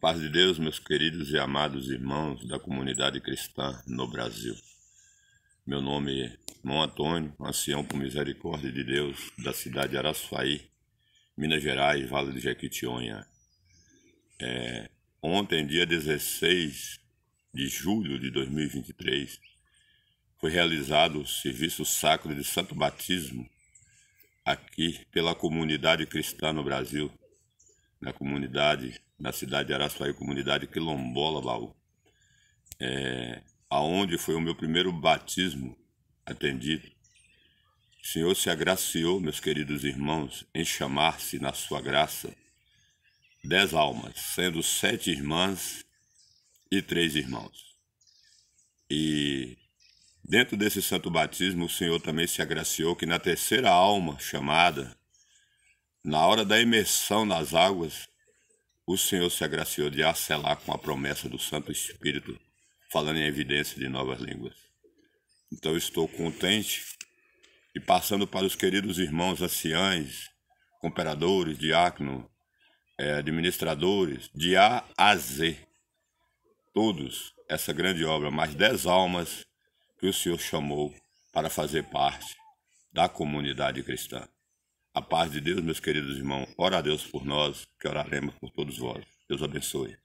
paz de Deus, meus queridos e amados irmãos da comunidade cristã no Brasil. Meu nome é Mão Antônio, ancião por misericórdia de Deus da cidade de Araçuaí, Minas Gerais, Vale de Jequitinhonha. É, ontem, dia 16 de julho de 2023, foi realizado o serviço sacro de Santo Batismo aqui pela comunidade cristã no Brasil na comunidade, na cidade de Araçuaí, comunidade quilombola Baú, é, aonde foi o meu primeiro batismo atendido. O Senhor se agraciou, meus queridos irmãos, em chamar-se na sua graça dez almas, sendo sete irmãs e três irmãos. E dentro desse santo batismo, o Senhor também se agraciou que na terceira alma chamada, na hora da imersão nas águas, o Senhor se agraciou de acelar com a promessa do Santo Espírito, falando em evidência de novas línguas. Então estou contente e passando para os queridos irmãos anciães, comperadores diácono, eh, administradores, de A a Z, todos essa grande obra, mais dez almas que o Senhor chamou para fazer parte da comunidade cristã. A paz de Deus, meus queridos irmãos. Ora a Deus por nós, que oraremos por todos vós. Deus abençoe.